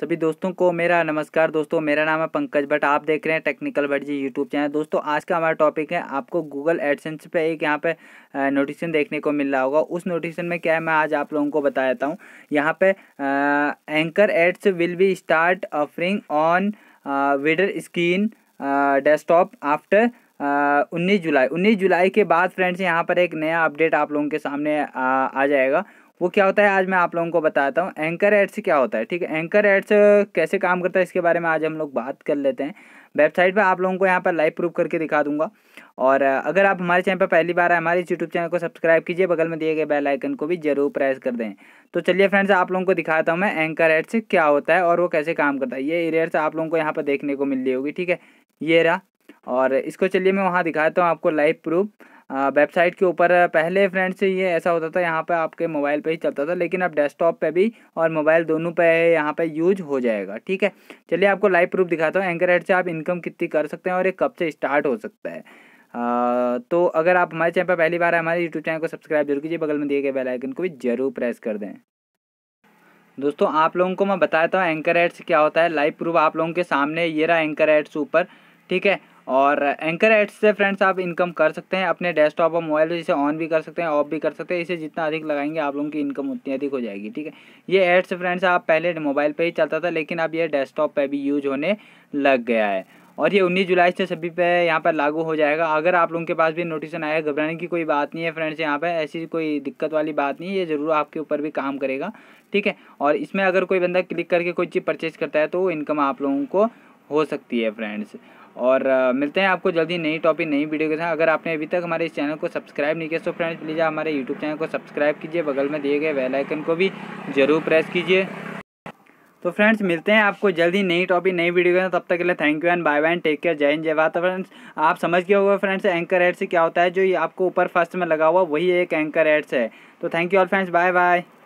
सभी दोस्तों को मेरा नमस्कार दोस्तों मेरा नाम है पंकज भट्ट आप देख रहे हैं technical Bhatt ji YouTube channel दोस्तों आज का हमारा टॉपिक है आपको गूगल एडसेंस पे एक यहाँ पे नोटिसन देखने को मिल रहा होगा उस नोटिसन में क्या है मैं आज आप लोगों को बता देता हूँ यहाँ पे anchor ads will be start offering on wider screen desktop after उन्नीस जुलाई उन्नीस जुलाई के बाद फ्रेंड्स यहाँ पर एक नया अपडेट आप लोगों के सामने आ, आ जाएगा वो क्या होता है आज मैं आप लोगों को बताता हूँ एंकर एड्स क्या होता है ठीक है एंकर एड्स कैसे काम करता है इसके बारे में आज हम लोग बात कर लेते हैं वेबसाइट पर आप लोगों को यहाँ पर लाइव प्रूफ करके दिखा दूंगा और अगर आप हमारे चैनल पर पहली बार आए हमारे यूट्यूब चैनल को सब्सक्राइब कीजिए बगल में दिए गए बेल आइकन को भी जरूर प्रेस कर दें तो चलिए फ्रेंड्स आप लोगों को दिखाता हूँ मैं एंकर एड्स क्या होता है और वो कैसे काम करता है ये एरियर्स आप लोगों को यहाँ पर देखने को मिल रही होगी ठीक है ये रहा और इसको चलिए मैं वहाँ दिखाता हूँ आपको लाइव प्रूफ वेबसाइट के ऊपर पहले फ्रेंड्स ये ऐसा होता था यहाँ पे आपके मोबाइल पे ही चलता था लेकिन अब डेस्कटॉप पे भी और मोबाइल दोनों पे यहाँ पे यूज हो जाएगा ठीक है चलिए आपको लाइव प्रूफ दिखाता हूँ एंकर एड से आप इनकम कितनी कर सकते हैं और ये कब से स्टार्ट हो सकता है आ, तो अगर आप हमारे चैनल पर पहली बार हमारे यूट्यूब चैनल को सब्सक्राइब जरूर कीजिए बगल में दिए गए बेलाइकन को भी जरूर प्रेस कर दें दोस्तों आप लोगों को मैं बताता हूँ एंकर एड्स क्या होता है लाइव प्रूफ आप लोगों के सामने ये रहा एंकर एड्स ऊपर ठीक है और एंकर एड्स से फ्रेंड्स आप इनकम कर सकते हैं अपने डेस्कटॉप और मोबाइल इसे ऑन भी कर सकते हैं ऑफ भी कर सकते हैं इसे जितना अधिक लगाएंगे आप लोगों की इनकम उतनी अधिक हो जाएगी ठीक है ये एड्स फ्रेंड्स आप पहले मोबाइल पर ही चलता था लेकिन अब यह डेस्कटॉप पर भी यूज होने लग गया है और ये 19 जुलाई से सभी पे यहाँ पर लागू हो जाएगा अगर आप लोगों के पास भी नोटिसन आया घबराने की कोई बात नहीं है फ्रेंड्स यहाँ पे ऐसी कोई दिक्कत वाली बात नहीं है ये ज़रूर आपके ऊपर भी काम करेगा ठीक है और इसमें अगर कोई बंदा क्लिक करके कोई चीज़ परचेज करता है तो इनकम आप लोगों को हो सकती है फ्रेंड्स और आ, मिलते हैं आपको जल्दी नई टॉपिक नई वीडियो के साथ अगर आपने अभी तक हमारे इस चैनल को सब्सक्राइब नहीं किया तो फ्रेंड्स प्लीज़ हमारे यूट्यूब चैनल को सब्सक्राइब कीजिए बगल में दिए गए बेल आइकन को भी ज़रूर प्रेस कीजिए तो फ्रेंड्स मिलते हैं आपको जल्दी नई टॉपिक नई वीडियो के साथ तब तक के लिए thank you and bye bye take care जय हिंद जय भारत फ्रेंड्स आप समझ गए होगा फ्रेंड्स एंकर एड्स से क्या होता है जो ये आपको ऊपर फर्स्ट में लगा हुआ वही एक एंकर एड्स है तो thank you all friends bye bye